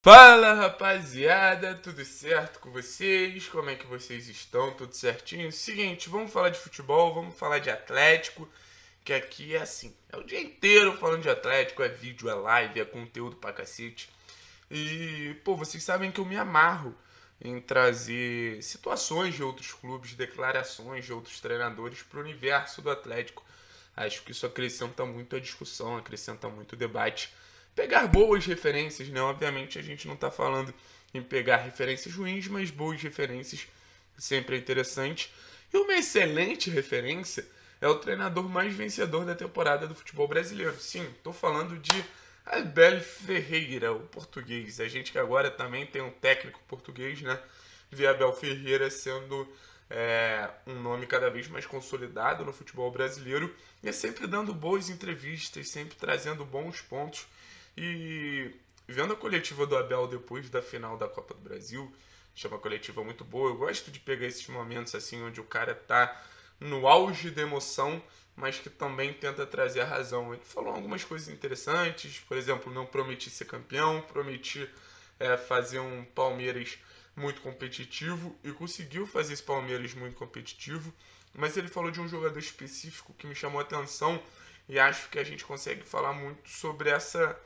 Fala rapaziada, tudo certo com vocês? Como é que vocês estão? Tudo certinho? Seguinte, vamos falar de futebol, vamos falar de Atlético, que aqui é assim, é o dia inteiro falando de Atlético, é vídeo, é live, é conteúdo pra cacete. E, pô, vocês sabem que eu me amarro em trazer situações de outros clubes, declarações de outros treinadores pro universo do Atlético. Acho que isso acrescenta muito a discussão, acrescenta muito o debate pegar boas referências, né? Obviamente a gente não está falando em pegar referências ruins, mas boas referências sempre é interessante. E uma excelente referência é o treinador mais vencedor da temporada do futebol brasileiro. Sim, estou falando de Abel Ferreira, o português. A gente que agora também tem um técnico português, né? Vi Abel Ferreira sendo é, um nome cada vez mais consolidado no futebol brasileiro e é sempre dando boas entrevistas, sempre trazendo bons pontos e vendo a coletiva do Abel depois da final da Copa do Brasil, chama é uma coletiva muito boa. Eu gosto de pegar esses momentos assim onde o cara tá no auge da emoção, mas que também tenta trazer a razão. Ele falou algumas coisas interessantes, por exemplo, não prometi ser campeão, prometi é, fazer um Palmeiras muito competitivo e conseguiu fazer esse Palmeiras muito competitivo. Mas ele falou de um jogador específico que me chamou a atenção e acho que a gente consegue falar muito sobre essa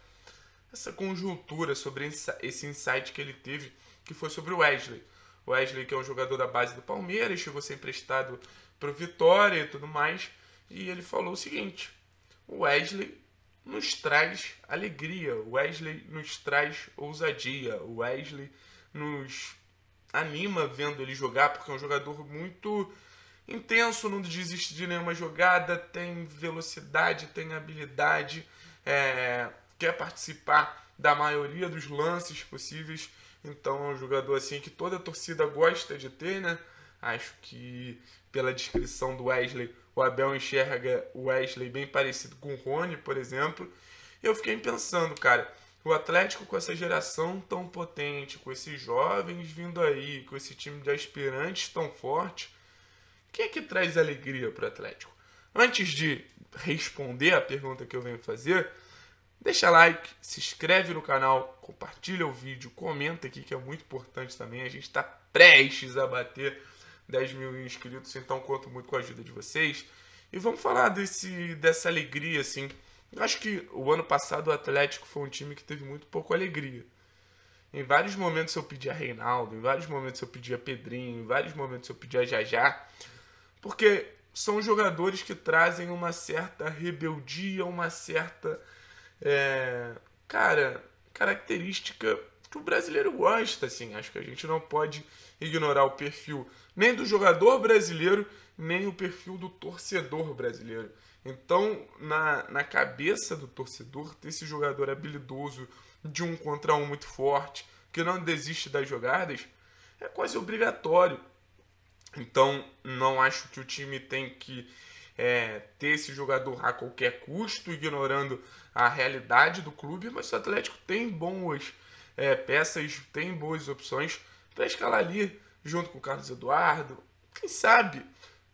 essa conjuntura, sobre esse insight que ele teve, que foi sobre o Wesley. O Wesley, que é um jogador da base do Palmeiras, chegou a ser emprestado para o Vitória e tudo mais. E ele falou o seguinte: o Wesley nos traz alegria, o Wesley nos traz ousadia, o Wesley nos anima vendo ele jogar, porque é um jogador muito intenso, não desiste de nenhuma jogada, tem velocidade, tem habilidade. É, quer participar da maioria dos lances possíveis. Então é um jogador assim que toda torcida gosta de ter, né? Acho que pela descrição do Wesley, o Abel enxerga o Wesley bem parecido com o Rony, por exemplo. E eu fiquei pensando, cara, o Atlético com essa geração tão potente, com esses jovens vindo aí, com esse time de aspirantes tão forte, quem é que traz alegria para o Atlético? Antes de responder a pergunta que eu venho fazer, Deixa like, se inscreve no canal, compartilha o vídeo, comenta aqui que é muito importante também. A gente está prestes a bater 10 mil inscritos, então conto muito com a ajuda de vocês. E vamos falar desse, dessa alegria, assim. Eu acho que o ano passado o Atlético foi um time que teve muito pouco alegria. Em vários momentos eu pedi a Reinaldo, em vários momentos eu pedi a Pedrinho, em vários momentos eu pedi a Jajá, porque são jogadores que trazem uma certa rebeldia, uma certa é, cara, característica que o brasileiro gosta, assim. Acho que a gente não pode ignorar o perfil nem do jogador brasileiro, nem o perfil do torcedor brasileiro. Então, na, na cabeça do torcedor, ter esse jogador habilidoso de um contra um muito forte, que não desiste das jogadas, é quase obrigatório. Então, não acho que o time tem que é, ter esse jogador a qualquer custo, ignorando a realidade do clube, mas o Atlético tem boas é, peças, tem boas opções para escalar ali junto com o Carlos Eduardo. Quem sabe,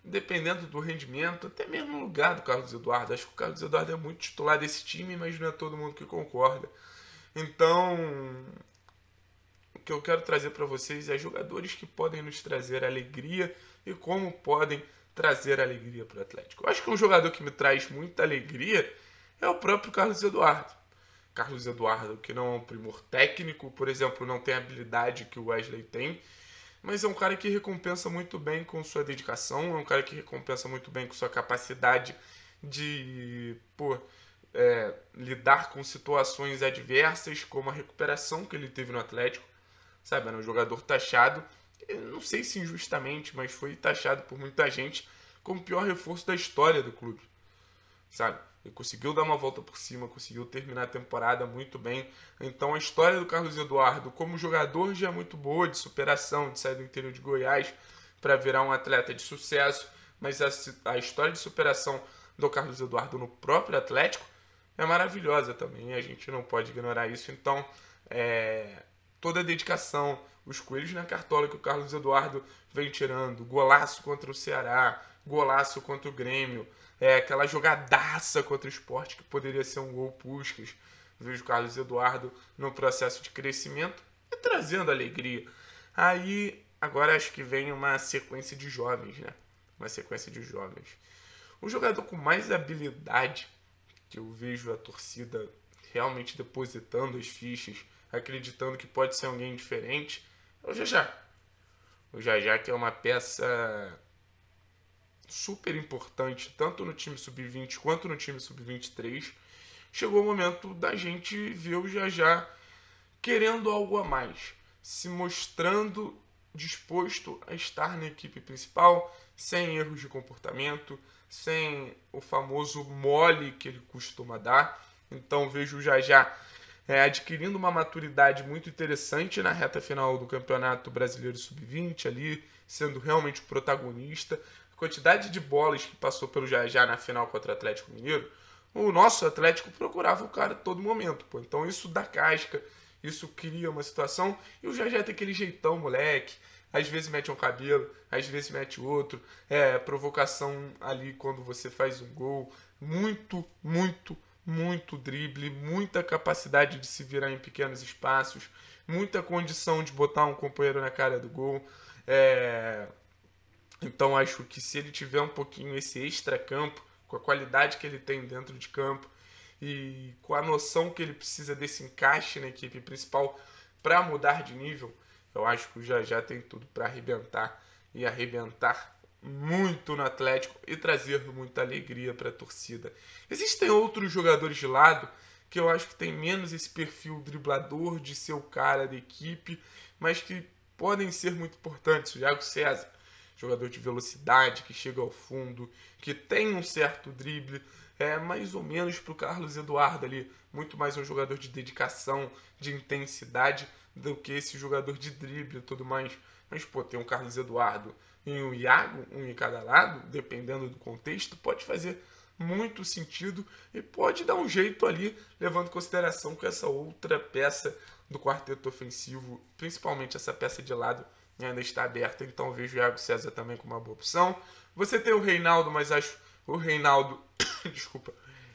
dependendo do rendimento, até mesmo no lugar do Carlos Eduardo. Acho que o Carlos Eduardo é muito titular desse time, mas não é todo mundo que concorda. Então, o que eu quero trazer para vocês é jogadores que podem nos trazer alegria e como podem trazer alegria para o Atlético. Eu acho que um jogador que me traz muita alegria é o próprio Carlos Eduardo. Carlos Eduardo, que não é um primor técnico, por exemplo, não tem a habilidade que o Wesley tem, mas é um cara que recompensa muito bem com sua dedicação, é um cara que recompensa muito bem com sua capacidade de pô, é, lidar com situações adversas, como a recuperação que ele teve no Atlético, sabe? Era um jogador taxado não sei se injustamente, mas foi taxado por muita gente como o pior reforço da história do clube. Sabe? Ele conseguiu dar uma volta por cima, conseguiu terminar a temporada muito bem. Então a história do Carlos Eduardo como jogador já é muito boa, de superação, de sair do interior de Goiás para virar um atleta de sucesso. Mas a, a história de superação do Carlos Eduardo no próprio Atlético é maravilhosa também. A gente não pode ignorar isso. Então, é, toda a dedicação, os coelhos na cartola que o Carlos Eduardo vem tirando. Golaço contra o Ceará, golaço contra o Grêmio, é, aquela jogadaça contra o esporte que poderia ser um gol Puskas. Vejo o Carlos Eduardo no processo de crescimento e trazendo alegria. Aí, agora acho que vem uma sequência de jovens, né? Uma sequência de jovens. O jogador com mais habilidade que eu vejo a torcida realmente depositando as fichas, acreditando que pode ser alguém diferente, é o Jajá. O Jajá que é uma peça super importante, tanto no time sub-20 quanto no time sub-23. Chegou o momento da gente ver o Jajá querendo algo a mais, se mostrando disposto a estar na equipe principal, sem erros de comportamento, sem o famoso mole que ele costuma dar. Então vejo o Jajá é, adquirindo uma maturidade muito interessante na reta final do Campeonato Brasileiro Sub-20, ali sendo realmente o protagonista. A quantidade de bolas que passou pelo Já na final contra o Atlético Mineiro, o nosso Atlético procurava o cara a todo momento. Pô. Então isso dá casca, isso cria uma situação. E o Já tem aquele jeitão, moleque às vezes mete um cabelo, às vezes mete outro, é provocação ali quando você faz um gol, muito, muito, muito drible, muita capacidade de se virar em pequenos espaços, muita condição de botar um companheiro na cara do gol. É... Então acho que se ele tiver um pouquinho esse extra-campo, com a qualidade que ele tem dentro de campo e com a noção que ele precisa desse encaixe na equipe principal para mudar de nível, eu acho que o já já tem tudo para arrebentar e arrebentar muito no Atlético e trazer muita alegria para a torcida. Existem outros jogadores de lado que eu acho que tem menos esse perfil driblador de ser o cara da equipe, mas que podem ser muito importantes. O Thiago César, jogador de velocidade, que chega ao fundo, que tem um certo drible, é mais ou menos para o Carlos Eduardo ali, muito mais um jogador de dedicação, de intensidade, do que esse jogador de drible e tudo mais. Mas, pô, tem um Carlos Eduardo em um Iago, um em cada lado, dependendo do contexto, pode fazer muito sentido e pode dar um jeito ali, levando em consideração que essa outra peça do quarteto ofensivo, principalmente essa peça de lado, ainda está aberta. Então vejo o Iago César também como uma boa opção. Você tem o Reinaldo, mas acho o Reinaldo, desculpa,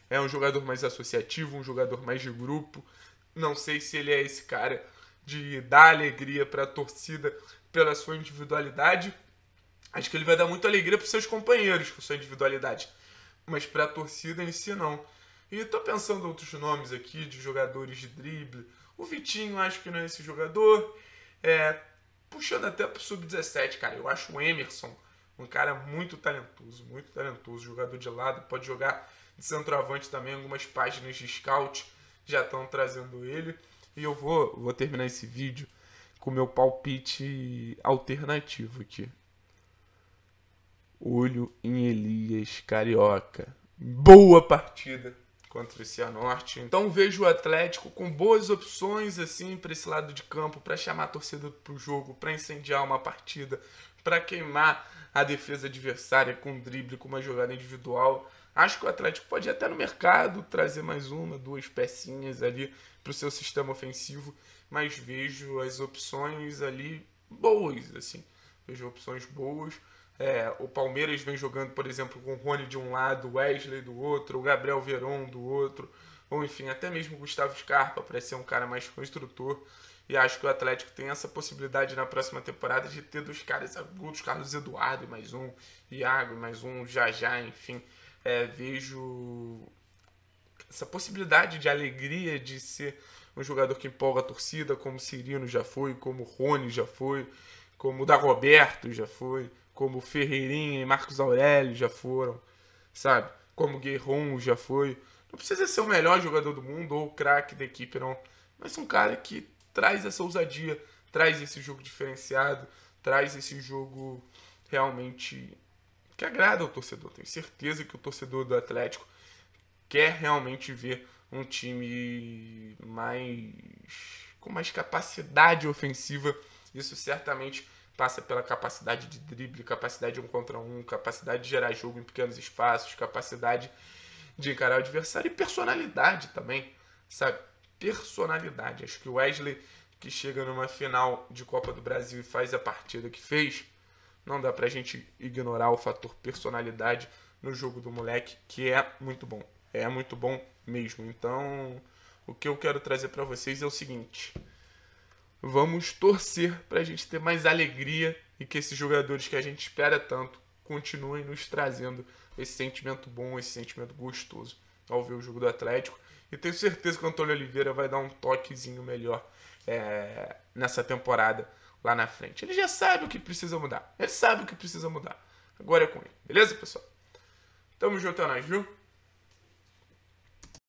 é um jogador mais associativo, um jogador mais de grupo. Não sei se ele é esse cara de dar alegria para a torcida pela sua individualidade, Acho que ele vai dar muita alegria para seus companheiros com sua individualidade, mas para a torcida em si não. E tô pensando outros nomes aqui de jogadores de drible. O Vitinho acho que não é esse jogador. É, puxando até pro sub-17, cara. Eu acho o Emerson um cara muito talentoso, muito talentoso, jogador de lado, pode jogar de centroavante também. Algumas páginas de scout já estão trazendo ele. E eu vou, vou terminar esse vídeo com meu palpite alternativo aqui olho em Elias Carioca. Boa partida contra o Cianorte. Então vejo o Atlético com boas opções assim para esse lado de campo, para chamar a torcida para o jogo, para incendiar uma partida, para queimar a defesa adversária com um drible, com uma jogada individual. Acho que o Atlético pode ir até no mercado trazer mais uma, duas pecinhas ali para o seu sistema ofensivo, mas vejo as opções ali boas, assim. Vejo opções boas. É, o Palmeiras vem jogando, por exemplo, com o Rony de um lado, Wesley do outro, o Gabriel Veron do outro, ou enfim, até mesmo o Gustavo Scarpa para ser um cara mais construtor. E acho que o Atlético tem essa possibilidade na próxima temporada de ter dos caras adultos, Carlos Eduardo mais um, Iago mais um, Jajá, enfim. É, vejo essa possibilidade de alegria de ser um jogador que empolga a torcida, como Cirino já foi, como Rony já foi, como o Dagoberto já foi como Ferreirinha e Marcos Aurélio já foram, sabe? Como Guerron já foi. Não precisa ser o melhor jogador do mundo ou o craque da equipe, não. Mas é um cara que traz essa ousadia, traz esse jogo diferenciado, traz esse jogo realmente que agrada ao torcedor. Tenho certeza que o torcedor do Atlético quer realmente ver um time mais com mais capacidade ofensiva. Isso certamente passa pela capacidade de drible, capacidade de um contra um, capacidade de gerar jogo em pequenos espaços, capacidade de encarar o adversário e personalidade também, sabe? Personalidade. Acho que o Wesley, que chega numa final de Copa do Brasil e faz a partida que fez, não dá pra gente ignorar o fator personalidade no jogo do moleque, que é muito bom. É muito bom mesmo. Então, o que eu quero trazer para vocês é o seguinte. Vamos torcer para a gente ter mais alegria e que esses jogadores que a gente espera tanto continuem nos trazendo esse sentimento bom, esse sentimento gostoso ao ver o jogo do Atlético. E tenho certeza que o Antônio Oliveira vai dar um toquezinho melhor é, nessa temporada lá na frente. Ele já sabe o que precisa mudar. Ele sabe o que precisa mudar. Agora é com ele. Beleza, pessoal? Tamo junto, é viu?